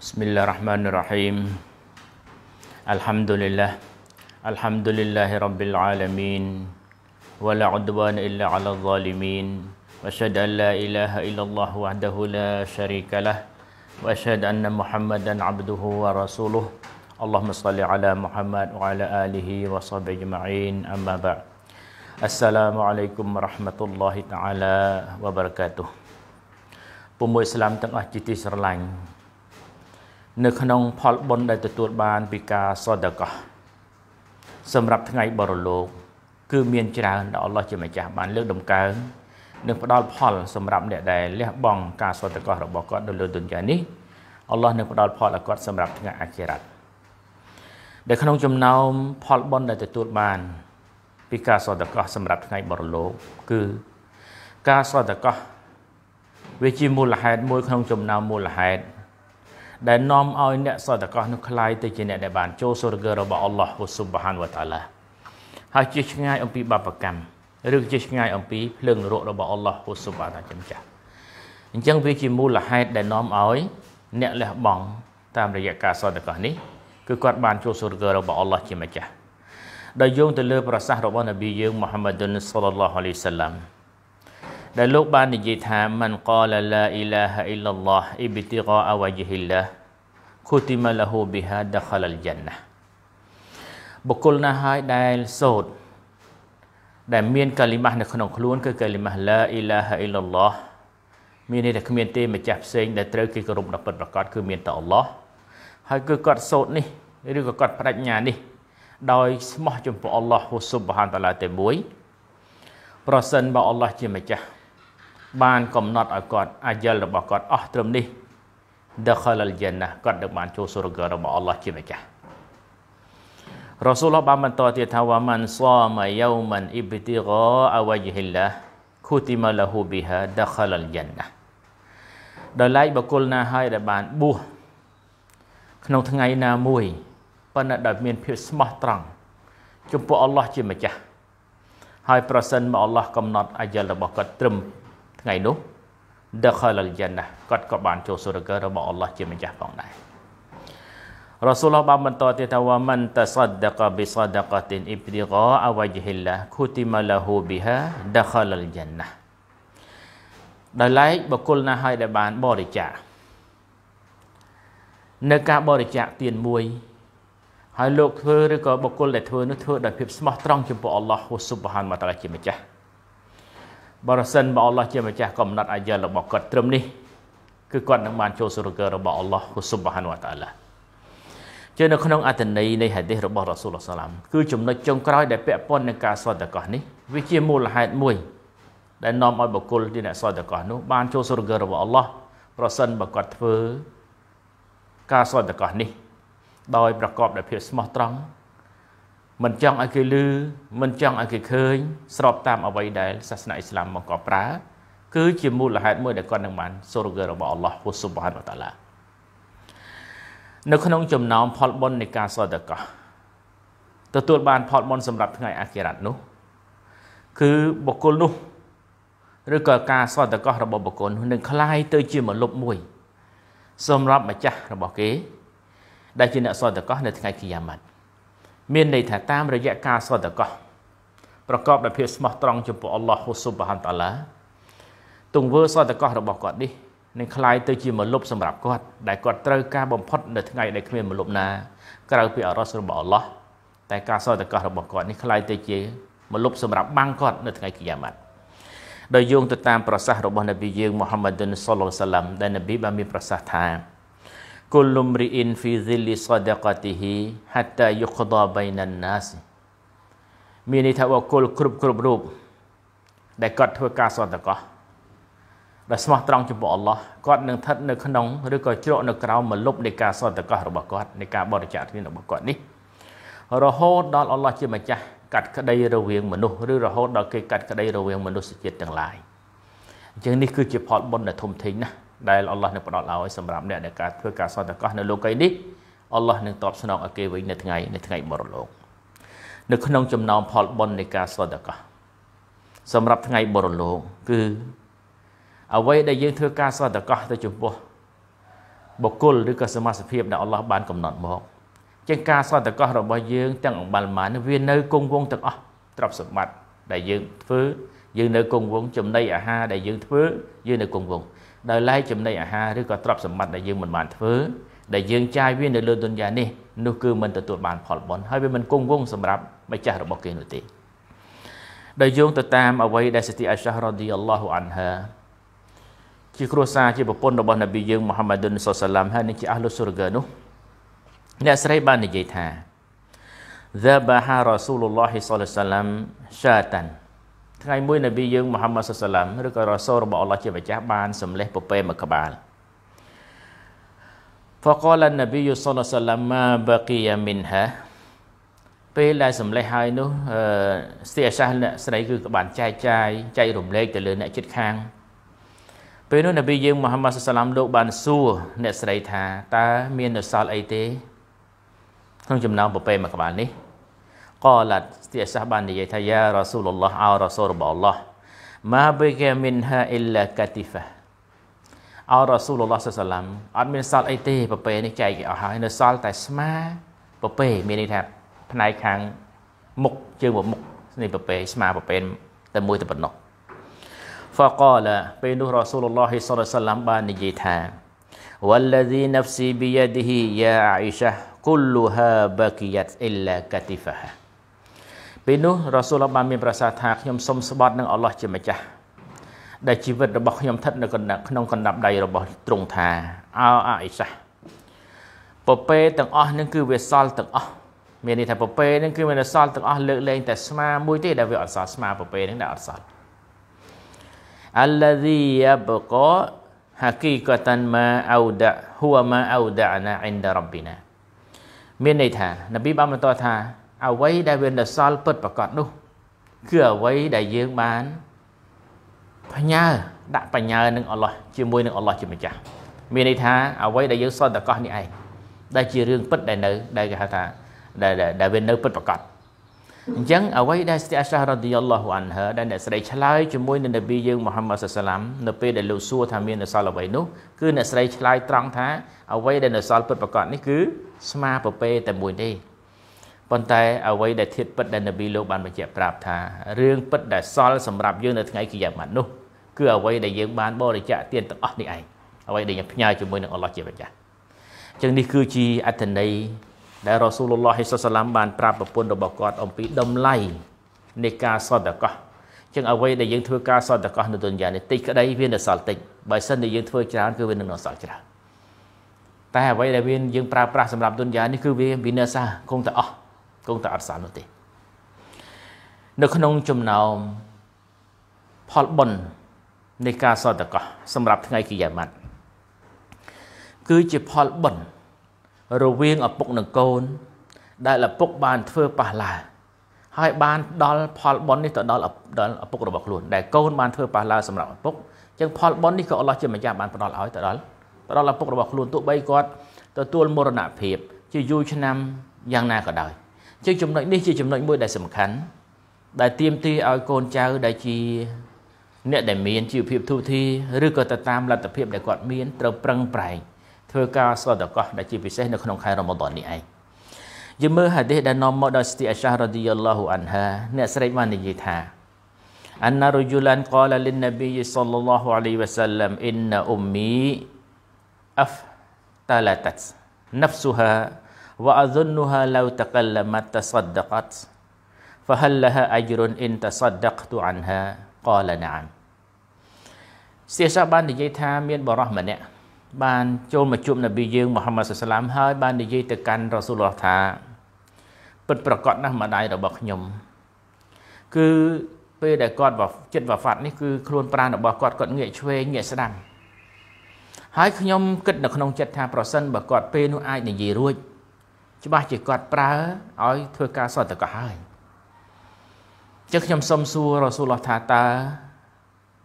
Bismillahirrahmanirrahim. Alhamdulillah. Alhamdulillahi rabbil alamin. Wa la udwana illa 'alal zalimin. Wa syahadu an la ilaha illallah wahdahu la syarikalah. Wa syahadu anna Muhammadan 'abduhu wa rasuluh. Allahumma salli ala Muhammad wa ala alihi wa sahbihi ajma'in. Amma ba'd. Assalamualaikum warahmatullahi taala wabarakatuh. Pemuda Islam tengah titis relang នៅក្នុងផលបុណ្យដែលទទួលបានពីការសដកោះសម្រាប់ថ្ងៃបរលោកគឺមានច្រើនដែលអល់ឡោះជាម្ចាស់បានលើកដំកើងនិងផ្ដល់ផលសម្រាប់អ្នកដែលលះបង់ការសតកោះរបស់គាត់នៅលើទុនយ៉ានេះអល់ឡោះនឹងផ្ដល់ផលឲ្យគាត់សម្រាប់ថ្ងៃអាខិរ៉ាត់ដែលក្នុងចំណោមផលបុណ្យដែលទទួលបានពីការសតកោះសម្រាប់ថ្ងៃបរលោកគឺការសតកោះវាជាមូលហេតុមួយក្នុងចំណោមមូលហេតុដែលនាំឲ្យអ្នកសតកោះនោះคล้ายទៅជាអ្នកដែលបានចូលសុរគររបស់អល់ឡោះស៊ុបហានវតាឡាហើយជាឆ្ងាយអំពីបាបកម្មឬជាឆ្ងាយអំពីភ្លើងនរករបស់អល់ឡោះស៊ុបហានចំចាស់អញ្ចឹងវាជាមូលហេតុដែលនាំឲ្យ អ្នកលះបង់តាមរយៈការសតកោះនេះ គឺគាត់បានចូលសុរគររបស់អល់ឡោះជាម្ចាស់ដោយយោងទៅលើ ប្រសាសន៍របស់នប៊ីយើងមូហាម៉ាឌុនសល្លឡោះអាឡៃសាឡាមដែលលោកបាននិយាយថាមានកលឡាអ៊ីឡាហអ៊ីឡឡោះអ៊ីបតិកោអវជហ៊ីឡះខូទីមលហូប៊ីហាដខលលយ៉ាន់ណាបុគ្គលណាហើយដែលសូត្រដែលមានកាលីម៉ាស់នៅក្នុងខ្លួនគឺកាលីម៉ាស់ឡាអ៊ីឡាហអ៊ីឡឡោះមានន័យថាគ្មានទេម្ចាស់ផ្សេងដែលត្រូវគេគោរពដល់ពិតប្រាកដគឺមានតែអល់ឡោះហើយគឺគាត់សូត្រនេះឬក៏គាត់បដិញ្ញានេះដោយស្មោះចំពោះអល់ឡោះហ៊ូស៊ុបហានតាឡាតែមួយប្រសិនបើអល់ឡោះជាម្ចាស់បានកំណត់ឲ្យគាត់អាយលរបស់គាត់អស់ត្រឹមនេះ dakhala al jannah គាត់នឹងបានចូលសុរគររបស់អល់ឡោះជាម្ចាស់រ៉ាស៊ូលឡោះបានបន្តទៀតថាវ៉ាម៉ាន់សោមយូម៉ាន់អ៊ីបទីហ្គាអវយហ៊ីឡាខូទីម៉ាឡាហ៊ូប៊ីហា dakhala al jannah ដោយឡែកបុគ្គលណាហើយដែលបានបួសក្នុងថ្ងៃណាមួយប៉ុន្តែដោយមាន ភាពស្មោះត្រង់ចំពោះអល់ឡោះជាម្ចាស់ហើយប្រសិនមកអល់ឡោះកំណត់អាយលរបស់គាត់ត្រឹមថ្ងៃនោះ dakhal al jannah គាត់ក៏បានចូលសុរគររបស់អល់ឡោះជាម្ចាស់ផងដែររ៉ាស៊ូលឡោះបានបន្តទៀតថាវ៉ាមិនតសដកបិសដកតិនអ៊ីបតិហ្គាអវជហ៊ីឡាខូទីម៉ាឡាហ៊ូប៊ីហាដាខលលយ៉ាណាដោយឡែកបុគ្គលណាហើយដែលបានបរិច្ចាគនៅការបរិច្ចាគទានមួយហើយលោកធ្វើឬក៏បុគ្គលដែលធ្វើនោះធ្វើដោយភាពស្មោះត្រង់ចំពោះអល់ឡោះហ៊ូស៊ុបហានម៉ាតាឡាជាម្ចាស់បរិសិនបើអល់ឡោះជាម្ចាស់កំណត់អាយ៉ារបស់គាត់ត្រឹមនេះគឺគាត់នឹងបានចូលសុរគររបស់អល់ឡោះស៊ុបហានវតាឡាជានៅក្នុងអត្ថន័យនៃហាឌីសរបស់រ៉ាស៊ូលសាឡាមគឺចំណុចចុងក្រោយ ដែលពាក់ព័ន្ធនឹងការសតកោះនេះវាជាមូលហេតុមួយ ដែលនាំឲ្យបុគ្គលជាអ្នកសតកោះនោះបានចូលសុរគររបស់អល់ឡោះប្រសិនបើគាត់ធ្វើការសតកោះនេះ ដោយប្រកបដោយភាពស្មោះត្រង់មិនចង់ឲ្យគេឮមិនចង់ឲ្យគេឃើញស្របតាមអ្វីដែលសាសនាអ៊ីស្លាមមកក៏ប្រើគឺជាមូលហេតុមួយដែលគាត់នឹងបានសូរគររបស់អល់ឡោះហ៊ូស៊ុបហានវតាឡានៅក្នុងចំណោមផលបុណ្យនៃការសតកោទទួលបានផលបុណ្យសម្រាប់ថ្ងៃអាគិរ័តនោះគឺបុគ្គលនោះឬក៏ការសតកោរបស់បុគ្គលនោះនឹងคล้ายទៅ ជាមលុបមួយ សម្រាប់ម្ចាស់របស់គេ ដែលជាអ្នកសតកោនៅថ្ងៃគិយាម៉ាត់មានន័យថាតាមរយៈការសតកោះប្រកបដោយភាពស្មោះត្រង់ចំពោះអល់ឡោះហ៊ូស៊ុបហានតាឡាទង្វើសតកោះរបស់គាត់នេះនឹងคล้ายទៅជាមលុបសម្រាប់គាត់ដែលគាត់ត្រូវការបំផុត នៅថ្ងៃដែលគ្មានមលុបណាក្រៅពីអរ៉សរបស់អល់ឡោះតែការសតកោះរបស់គាត់នេះคล้ายទៅជាមលុបសម្រាប់បាំងគាត់នៅថ្ងៃគីយ៉ាម៉ាត់ដោយយោងទៅតាមប្រសាសន៍របស់នប៊ីយើងមូហាម៉ាត់សុលឡាហ៍សាឡាមដែលនប៊ីបានមាន ប្រសាសន៍ថា kullu mri'in fi dhilli sadaqatihi hatta yuqda bainan nas មានន័យថាបុគ្គលគ្រប់គ្រប់រូបដែលគាត់ធ្វើការសន្តកោះដែលស្មោះត្រង់ចំពោះអល់ឡោះគាត់នឹងស្ថិតនៅក្នុងឬក៏ជ្រកនៅក្រោមមលុបនៃការសន្តកោះរបស់គាត់នៃការបរិច្ចាគទានរបស់គាត់នេះរហូតដល់អល់ឡោះជាម្ចាស់កាត់ក្តីរវាង មនុស្សឬរហូតដល់គេកាត់ក្តីរវាងមនុស្សជាតិទាំងឡាយអញ្ចឹងនេះគឺជាផលបុណ្យដ៏ធំធេងណាស់ដែលអល់ឡោះនឹងផ្ដល់ឲ្យសម្រាប់អ្នកដែលការធ្វើការសន្តកោសនៅលោកីយ៍នេះអល់ឡោះនឹងតបស្នងឲ្យគេវិញនៅថ្ងៃនៅថ្ងៃបរលោកនៅ ក្នុងចំណោមផលបុណ្យនៃការសន្តកោសសម្រាប់ថ្ងៃបរលោកគឺអ្វីដែលយើងធ្វើការសន្តកោសទៅចំពោះបុគ្គលឬក៏សមាសភាពដែលអល់ឡោះបាន កំណត់មកជាង ការសន្តកោសរបស់យើង ទាំងអង្បាលម៉ានវានៅគង់វងទាំងអស់ទ្រព្យសម្បត្តិដែលយើងធ្វើយើងនៅគង់វង្សចំណីអាហារដែលយើងធ្វើយើងនៅគង់វង្សដោយឡែកចំណីអាហារឬក៏ទ្រព្យសម្បត្តិដែលយើងមិនបានធ្វើដែលយើងចាយវានៅលើទុនយ៉ានេះនោះគឺមិនទទួលបានផលបុណ្យហើយវាមិនគង់វង្សសម្រាប់ម្ចាស់របស់គេនោះទេដោយយោងទៅតាមអ្វីដែលសិទ្ធិអាសារ៉ាឌីអល់ឡោះអានហាជាគ្រួសារជាប្រពន្ធរបស់នប៊ីយើងមូហាម៉ាឌុនសុសឡាមហើយនឹងជាអះលុសុរហ្គានោះអ្នកស្រីបាននិយាយថា ذبح رسول الله صلى الله عليه وسلم شاة ថ្ងៃមួយនប៊ីយើងមូហាម៉ាត់សុសឡាមឬក៏រ៉ាសូលរបស់អល់ឡោះជាម្ចាស់បានសម្លេះពពែមួយក្បាល فقال النبي صلى الله عليه وسلم ما بقي منها ពេលដែលសម្លេះហើយនោះស្ទីអាសាសអ្នកស្រីគឺក៏បានចែកចាយចែករំលែកទៅលើ អ្នកជិតខាង ពេលនោះនប៊ីយើងមូហាម៉ាត់សុសឡាមលោកបានសួរអ្នកស្រីថាតើមាននៅសល់អីទេក្នុងចំណោមពពែមួយក្បាលនេះកលាត់ស្ទីអសាសបាននិយាយថាយ៉ារ៉ាស៊ូលឡោះអោរ៉ាស៊ូលរបស់អល់ឡោះម៉ាបិកាមីនហាអ៊ីឡាកាទីហ្វាអោរ៉ាស៊ូលឡោះសាឡាំអត់មានសល់អីទេប្រពែនេះចែកគេអស់ហើយនៅសល់តែស្មាប្រពែមានន័យថាផ្នែកខាង មុខជើងមុខនេះប្រពែស្មាប្រពែតែមួយតែប៉ុណ្ណោះ فقال ពេលនោះរ៉ាស៊ូលឡោះសាឡាំបាននិយាយថា والذي نفسي بيده يا عائشة كلها بكيت إلا كتفها ពេលនោះរ៉ាស៊ូលបានមានប្រសាសន៍ថាខ្ញុំសូមស្បត់នឹងអល់ឡោះជាម្ចាស់ដែលជីវិតរបស់ខ្ញុំស្ថិតនៅក្នុងកណ្ដាប់ដៃរបស់ទ្រង់ថាអោអាអ៊ីសាពពែទាំងអស់នឹងគឺវាសល់ទាំងអស់មានន័យថាពពែនឹងគឺមានសល់ទាំងអស់លើកលែងតែស្មាមួយទេដែលវាអត់សល់ស្មាពពែនឹងដែលអត់សល់ alladhi yabqa haqiqatan ma auda huwa ma auda'na 'inda rabbina មានន័យថានប៊ីបានបន្តថាអ្វីដែលវានៅសល់ពិតប្រកបនោះគឺអ្វីដែលយើងបានបញ្ញាដាក់បញ្ញានឹងអល់ឡោះជាមួយនឹងអល់ឡោះជាម្ចាស់មានន័យថាអ្វីដែលយើងសន្តិកោះនេះឯងដែលជារឿងពិតដែលនៅដែលគេហៅថាដែលដែលវានៅពិតប្រកបអញ្ចឹងអ្វីដែលស្ទីអាសារ៉ាឌីយ៉ាឡោះអានហាដែលអ្នកស្រីឆ្លើយជាមួយនឹងនប៊ីយើងមូហាម៉ាត់សាឡាមនៅពេលដែលលោកសួរថាមាននៅសល់អ្វីនោះគឺអ្នកស្រីឆ្លើយត្រង់ថាអ្វីដែលនៅសល់ពិតប្រកបនេះគឺស្មាប្រពេតែមួយទេប៉ុន្តែអ្វីដែលធាតពិតដែលនប៊ីលោកបានបញ្ជាក់ប្រាប់ថារឿងពិតដែលសល់សម្រាប់យើងនៅថ្ងៃគីយ៉ាម៉ាត់នោះគឺអ្វីដែលយើងបានបរិច្ចាគទានទាំងអស់នេះឯងអ្វីដែលយើងផ្ញើជាមួយនឹងអល់ឡោះជាម្ចាស់អញ្ចឹងនេះគឺជាអត្ថន័យដែលរ៉ាស៊ូលឡោះហិសសាឡាមបានប្រាប់ប្រពន្ធរបស់គាត់អំពីដំឡៃនៃការសតកោះអញ្ចឹងអ្វីដែលយើងធ្វើការសតកោះនៅទុនយ៉ានេះតិចក្តីវានៅសល់តិចបើមិនតែយើងធ្វើច្រើនគឺវានឹងនៅសល់ច្រើនតែអ្វីដែលវាយើងប្រើប្រាស់សម្រាប់ទុនយ៉ានេះគឺវាវិនាសាគង់តែអស់គង់តែអត់សល់នោះទេនៅក្នុងចំណោមផលបុណ្យនៃការសតកោះសម្រាប់ថ្ងៃគិយាម៉ាត់គឺជាផលបុណ្យរវាងឪពុកនិងកូន ដែលឪពុកបានធ្វើប៉ះឡាហើយបានដល់ផលបុណ្យនេះទៅដល់ដល់ឪពុករបស់ខ្លួនដែលកូនបានធ្វើប៉ះឡាសម្រាប់ឪពុកចឹងផលបុណ្យនេះក៏អល់ឡោះជាម្ចាស់បានផ្ដល់ឲ្យទៅដល់ទៅដល់ឪពុករបស់ខ្លួនទោះបីគាត់ទទួលមរណភាព ជាយូរឆ្នាំយ៉ាងណាក៏ដោយជាចំណុចនេះជាចំណុចមួយដែលសំខាន់ដែលទាមទារឲ្យកូនចៅដែលជាអ្នកដែលមានជីវភាពទូធាឬក៏ទៅតាមលទ្ធភាពដែលគាត់មានត្រូវប្រឹងប្រែងធ្វើការសតកោះដែលជាពិសេសនៅក្នុងខែរ៉ម៉ាឌននេះឯងយើងមើលហាឌីសដែលនាំមកដោយស្ទីអាសារ៉ាឌីយ៉ាឡោះអានហាអ្នក ស្រីបាននិយាយថាអណារុយូលានកាលាលិនណប៊ីសល្លឡោះអាលីវ៉ាសាឡាំអ៊ីនណអ៊ុំមីអហ្វតាឡាតាត់ណាហ្វស៊ូហា وأظنها لو تكلمت تصدقت فهل لها أجر إن تصدقت عنها قال نعم សៀសាបាននិយាយថាមានបរិសម្នាក់បានចូលមកជួបនប៊ីយើងមូហាម៉ាត់សឡាមហើយបាននិយាយទៅកាន់រ៉ាស៊ូលឡោះថាពិតប្រកបណាស់ម្ដាយរបស់ខ្ញុំ គឺពេលដែលគាត់ចិត្តវ៉ាហ្វាត់នេះគឺខ្លួនប្រាណរបស់គាត់គាត់ងាកឆ្វេងងាកស្ដាំហើយខ្ញុំគិតនៅក្នុងចិត្តថាប្រសិនបើគាត់ពេលនោះអាចនិយាយរួចច្បាស់ជាគាត់ប្រើឲ្យធ្វើការសតកហើយចឹងខ្ញុំសុំសួររសូលឡោះថាតើ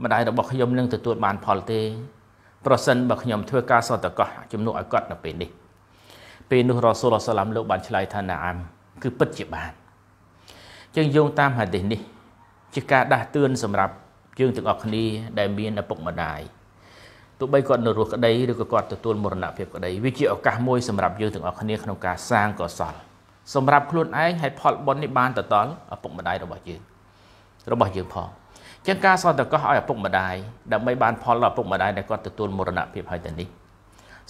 ម្ដាយរបស់ខ្ញុំនឹងទទួលបាន ផលទេ ប្រសិនបើខ្ញុំធ្វើការសតកោះជំនួសឲ្យគាត់នៅពេលនេះ ពេលនោះរ៉សូលសាឡាម លោកបានឆ្លើយថាណាម គឺពិតជាបានជាងយោងតាមហាឌីសនេះជាការដាស់តឿនសម្រាប់យើងទាំងអស់គ្នាដែលមានឪពុកម្ដាយទោះបីគាត់នៅរស់ក្តីឬក៏គាត់ទទួលមរណភាពក្តីវាជាឱកាសមួយសម្រាប់យើងទាំងអស់គ្នាក្នុងការសាងកុសលសម្រាប់ខ្លួនឯងហើយផលបុណ្យនេះបានទៅដល់ឪពុកម្ដាយរបស់យើងរបស់យើងផងចឹងការសន្តកោសឲ្យឪពុកម្ដាយដើម្បីបានផលដល់ឪពុកម្ដាយដែលគាត់ទទួលមរណភាពហើយទៅនេះ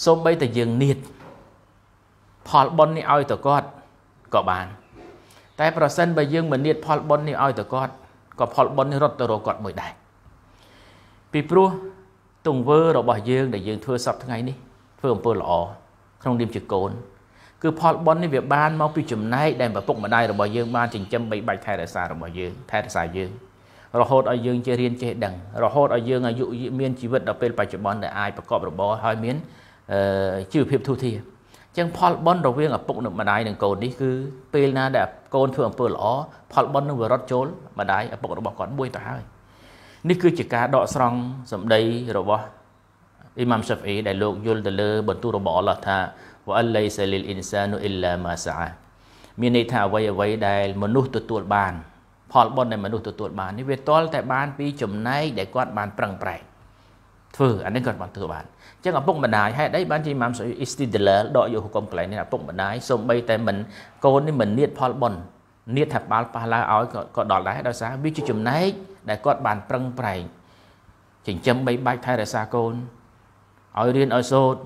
សូម្បីតែយើងនៀតផលបុណ្យនេះឲ្យទៅគាត់ក៏បានតែប្រសិនបើយើងមិននៀតផលបុណ្យនេះឲ្យទៅគាត់ក៏ផលបុណ្យនេះរត់ទៅរកគាត់មួយដែរពីព្រោះទង្វើរបស់យើងដែលយើងធ្វើសពថ្ងៃនេះធ្វើអំពើល្អក្នុងនាមជាកូនគឺផលបុណ្យនេះវាបានមកពីចំណែកដែលឪពុកម្ដាយរបស់យើងបានចិញ្ចឹមបីបាច់ថែរក្សារបស់យើងថែរក្សាយើងរហូតឲ្យយើងចេះរៀនចេះដឹងរហូតឲ្យយើងអាយុមានជីវិតដល់ពេលបច្ចុប្បន្នដែលអាចប្រកបរបរហើយមានជីវភាពទូទាចឹងផលបុណ្យរវាងឪពុកនិងម្ដាយនិងកូននេះគឺពេលណាដែលកូនធ្វើអំពើល្អផលបុណ្យនឹងវារត់ចូលម្ដាយឪពុករបស់គាត់មួយទៅហើយនេះគឺជាការដកស្រង់សម្ដីរបស់អ៊ីម៉ាំសាហ្វអ៊ីដែលលោកយល់ទៅលើបន្ទូលរបស់អល់ឡោះថាវ៉ាឡៃសាលីលអ៊ីនសានូអ៊ីឡាម៉ាសាមានន័យថាអ្វីអ្វីដែលមនុស្សទទួលបាន ផលបុណ្យដែលមនុស្សទទួលបាននេះវាតលតែបានពីចំណែកដែលគាត់បានប្រឹងប្រែងធ្វើអានេះគាត់បានធ្វើបានអញ្ចឹងឪពុកម្ដាយហេតុអីបានជាម៉ាំអ៊ីស្ទីដឡាលដកយកហុកុំកន្លែងនេះឪពុកម្ដាយសូម្បីតែមិនកូននេះមិននៀតផលបុណ្យនាយថាបាល់ប៉ះឡើងឲ្យក៏ដល់ដែរដោយសារវាជាចំណែកដែលគាត់បានប្រឹងប្រែងចិញ្ចឹមបីបាច់ថែរក្សាកូនឲ្យរៀនឲ្យសូត្រ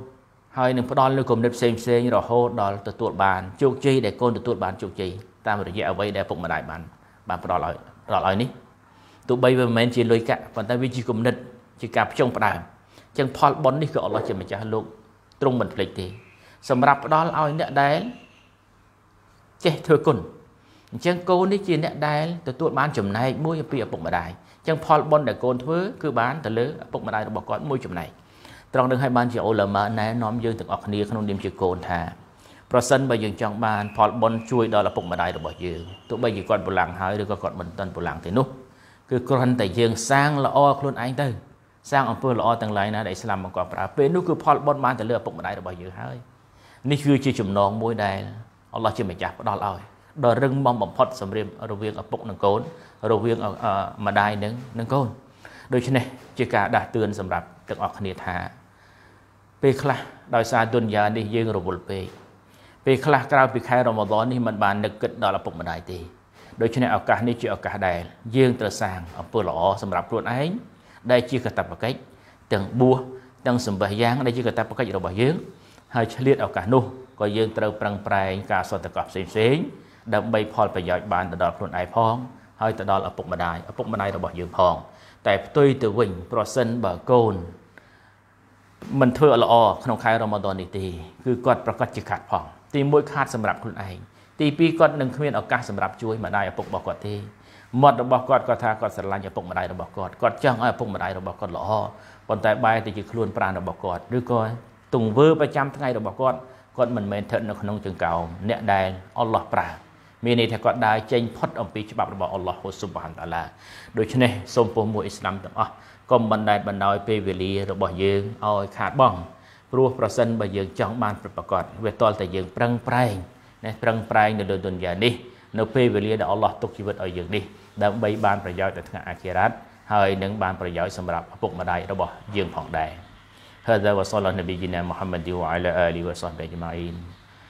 ហើយនឹងផ្ដល់លើគំនិតផ្សេងផ្សេង រហូតដល់ទទួលបានជោគជ័យដែលកូនទទួលបានជោគជ័យតាមរយៈអ្វីដែលពុកម្ដាយបានបានផ្ដល់ឲ្យផ្ដល់ឲ្យនេះទោះបីវាមិនមែនជាលុយកាក់ប៉ុន្តែវាជាគំនិត ជាការផ្ចង់ផ្ដើមអញ្ចឹងផលបុណ្យនេះក៏អល់ឡោះជាម្ចាស់លោក ទ្រង់មិនភ្លេចទេសម្រាប់ផ្ដល់ឲ្យអ្នកដែលចេះធ្វើគុណអញ្ចឹងកូននេះជាអ្នកដែលទទួលបានចំណែកមួយពីឪពុកម្ដាយអញ្ចឹងផលបុណ្យដែលកូនធ្វើគឺបានទៅលើឪពុកម្ដាយរបស់គាត់មួយចំណែកត្រង់នឹងឲ្យបានជាអូឡាម៉ាណែនាំយើងទាំងអស់គ្នាក្នុងនាមជាកូនថាប្រសិនបើយើងចង់បានផលបុណ្យជួយដល់ឪពុកម្ដាយរបស់យើងទោះបីជាគាត់ប្រឡាំងហើយឬក៏គាត់មិនទាន់ប្រឡាំងទេនោះគឺគ្រាន់តែយើងសាងល្អខ្លួនឯងទៅសាងអំពើល្អទាំងឡាយណាដែលឥស្លាមបង្កប់ប្រើពេលនោះគឺផលបុណ្យបានទៅលើឪពុកម្ដាយរបស់យើងហើយនេះគឺជាចំណងមួយដែលអល់ឡោះជាម្ចាស់ផ្ដល់ឲ្យដ៏រឹងមាំបំផុតសម្រាប់រវាងឪពុកនិងកូនរវាងម្ដាយនិងនិងកូនដូច្នេះជាការដាស់តឿនសម្រាប់ទាំងអស់គ្នាថាពេលខ្លះដោយសារទុនយ៉ានេះយើងរវល់ពេកពេលខ្លះក្រៅពីខែរ៉ូម៉ាដននេះมันបាននឹកគិតដល់ឪពុកម្ដាយទេដូច្នេះឱកាសនេះជាឱកាសដែលយើងត្រូវសាងអំពើល្អសម្រាប់ខ្លួនឯងដែលជាកាតព្វកិច្ចទាំងបួសទាំងសម្បះយ៉ាងដែលជាកាតព្វកិច្ចរបស់យើង ហើយឆ្លៀតឱកាសនោះក៏យើងត្រូវប្រឹងប្រែងការសន្តិកោផ្សេងផ្សេងៗដើម្បីផលប្រយោជន៍បានទៅដល់ខ្លួនឯងផងហើយទៅដល់ឪពុកម្ដាយឪពុកម្ដាយរបស់យើងផងតែផ្ទុយទៅវិញប្រសិនបើកូនមិនធ្វើល្អក្នុងខែរ៉ូម៉ាដននេះទេគឺគាត់ប្រកាសជាខាត់ផងទី1ខាត់សម្រាប់ខ្លួនឯងទី2គាត់នឹងគ្មានឱកាសសម្រាប់ជួយម្ដាយឪពុករបស់គាត់ទេមាត់របស់គាត់គាត់ថាគាត់ស្រឡាញ់ឪពុកម្ដាយរបស់គាត់គាត់ចង់ឲ្យឪពុកម្ដាយរបស់គាត់ល្អប៉ុន្តែបែរទៅជាខ្លួនប្រាណរបស់គាត់ឬក៏ទង្វើប្រចាំថ្ងៃរបស់គាត់គាត់មិនមែនស្ថិតនៅក្នុងចង្កោមអ្នកដែលអល់ឡោះប្រើមានន័យថាគាត់ដើរចេញផុតអំពីច្បាប់របស់អល់ឡោះហ៊ូស៊ុបហានតាឡាដូច្នេះសូមពោះមួយអ៊ីស្លាមទាំងអស់កុំបណ្តែតបណ្ដោយពេលវេលារបស់យើងឲ្យខាតបង់ព្រោះប្រសិនបើយើង ចង់បានប្រកបវាតលតែយើងប្រឹងប្រែងណាប្រឹងប្រែងនៅលើទុនយ៉ានេះនៅពេលវេលាដែលអល់ឡោះទុកជីវិតឲ្យយើងនេះ ដើម្បីបានប្រយោជន៍ទៅថ្ងៃអាខិរ៉ាត់ហើយនឹងបានប្រយោជន៍សម្រាប់ឪពុកម្ដាយរបស់យើង ផងដែរ هذا وصلى نبينا محمد وعلى آله وصحبه أجمعين